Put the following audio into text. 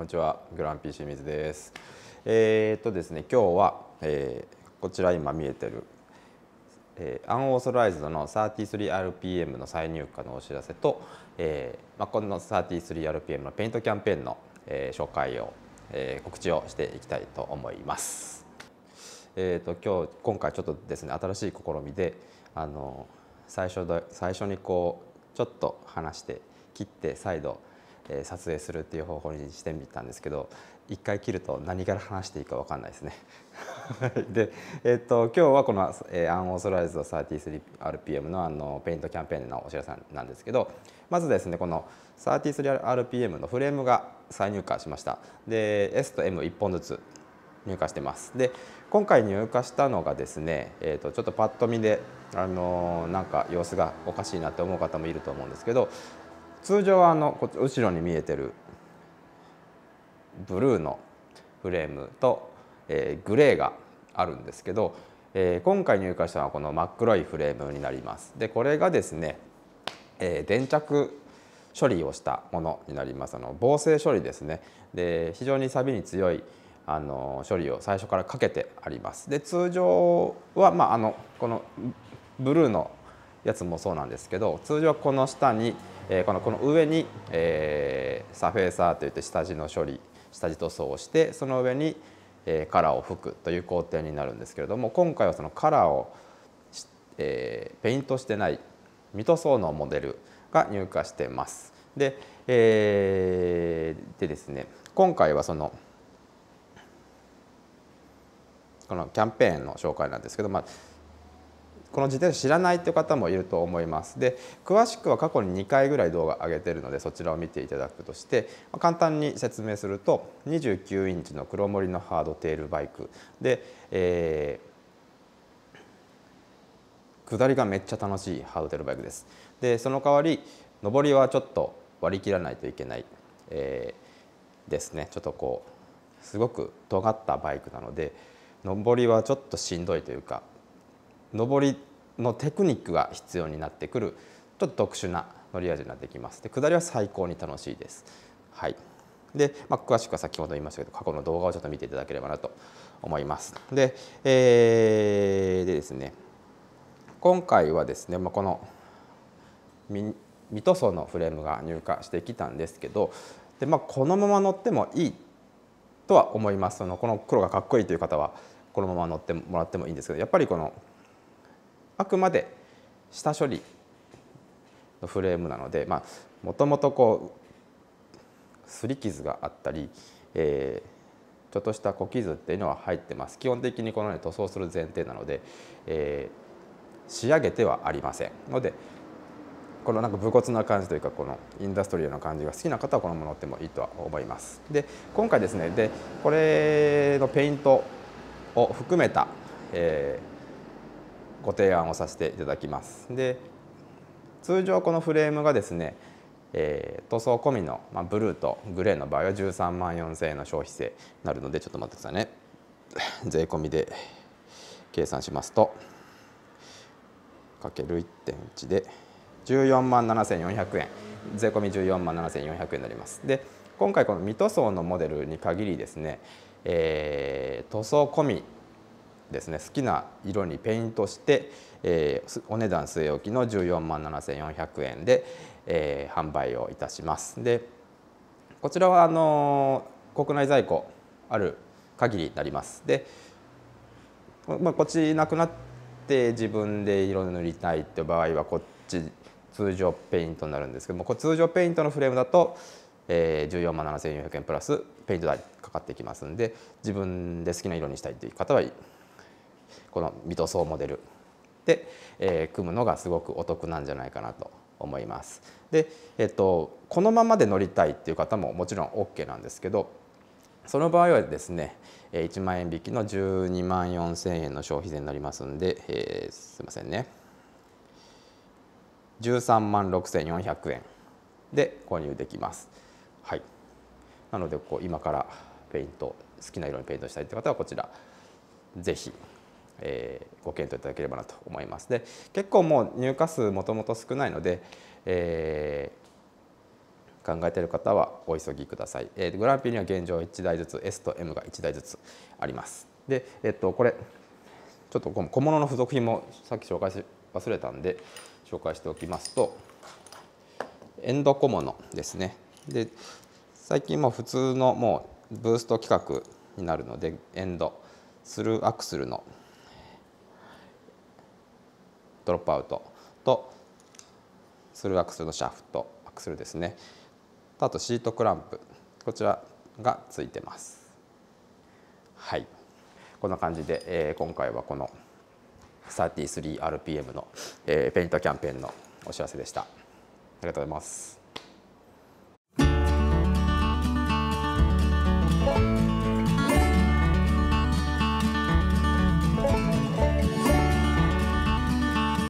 こんにちは、グランピー清水です。えー、っとですね、今日は、えー、こちら今見えてる、えー、アンオーソライズドの 33RPM の再入荷のお知らせと、えー、まあこの 33RPM のペイントキャンペーンの、えー、紹介を、えー、告知をしていきたいと思います。えー、っと今日今回ちょっとですね、新しい試みで、あの最初で最初にこうちょっと話して切って再度え撮影するっていう方法にしてみたんですけど一回切ると何から話していいか分かんないですね。で、えっと今日はこの、えー、アンオーソライズド 33RPM のあのペイントキャンペーンのお知らせなんですけどまずですねこの 33RPM のフレームが再入荷しました。で S と M1 本ずつ入荷してます。で今回入荷したのがですね、えー、とちょっとパッと見であのなんか様子がおかしいなって思う方もいると思うんですけど通常はあのこ後ろに見えてるブルーのフレームと、えー、グレーがあるんですけど、えー、今回入荷したのはこの真っ黒いフレームになります。でこれがですね、えー、電着処理をしたものになりますあの防水処理ですねで非常に錆に強いあの処理を最初からかけてありますで通常は、まあ、あのこのブルーのやつもそうなんですけど通常この下に、えー、このこの上に、えー、サフェーサーといって下地の処理下地塗装をしてその上に、えー、カラーを吹くという工程になるんですけれども今回はそのカラーを、えー、ペイントしてない未塗装のモデルが入荷してます。で,、えー、でですね今回はそのこのキャンペーンの紹介なんですけど、まあ、この自転車知らないという方もいると思いますで詳しくは過去に2回ぐらい動画上げてるのでそちらを見ていただくとして簡単に説明すると29インチの黒森のハードテールバイクで、えー、下りがめっちゃ楽しいハードテールバイクですでその代わり上りはちょっと割り切らないといけない、えー、ですねちょっとこうすごく尖ったバイクなので上りはちょっとしんどいというか上りのテクニックが必要になってくるちょっと特殊な乗り味になってきます。で下りは最高に楽しいです。はいでまあ、詳しくは先ほど言いましたけど過去の動画をちょっと見ていただければなと思います。で,、えー、でですね今回はですね、まあ、この未塗装のフレームが入荷してきたんですけどで、まあ、このまま乗ってもいいとは思いますそのこの黒がかっこいいという方はこのまま乗ってもらってもいいんですけどやっぱりこのあくまで下処理のフレームなのでもともとこうすり傷があったり、えー、ちょっとした小傷っていうのは入ってます基本的にこのように塗装する前提なので、えー、仕上げてはありませんのでこのなんか武骨な感じというかこのインダストリアの感じが好きな方はこのもの乗ってもいいとは思いますで今回ですねでこれのペイントを含めた、えーご提案をさせていただきます。で通常このフレームがですね、えー、塗装込みの、まあ、ブルーとグレーの場合は13万4000円の消費税になるのでちょっと待ってくださいね税込みで計算しますとかける1.1で14万7400円税込み14万7400円になりますで今回この未塗装のモデルに限りですね、えー、塗装込みですね好きな色にペイントして、えー、お値段据え置きの14万7400円で、えー、販売をいたします。でこちらはあのー、国内在庫ある限りになります。で、まあ、こっちなくなって自分で色塗りたいって場合はこっち通常ペイントになるんですけどもこ通常ペイントのフレームだと、えー、14万7400円プラスペイント代かかってきますんで自分で好きな色にしたいという方はこのミトソーモデルで、えー、組むのがすごくお得なんじゃないかなと思います。で、えっと、このままで乗りたいっていう方ももちろん OK なんですけどその場合はですね1万円引きの12万4000円の消費税になりますんで、えー、すいませんね13万6400円で購入できます。はい、なのでこう今からペイント好きな色にペイントしたいって方はこちら是非。えー、ご検討いただければなと思います。で結構もう入荷数もともと少ないので、えー、考えている方はお急ぎください、えー、グランピーには現状1台ずつ S と M が1台ずつありますで、えっと、これちょっと小物の付属品もさっき紹介し忘れたんで紹介しておきますとエンド小物ですねで最近も普通のもうブースト規格になるのでエンドスルーアクスルのドロップアウトとスルーアクスルのシャフトアクスルですねあとシートクランプこちらがついてますはいこんな感じで、えー、今回はこの 33RPM の、えー、ペイントキャンペーンのお知らせでしたありがとうございます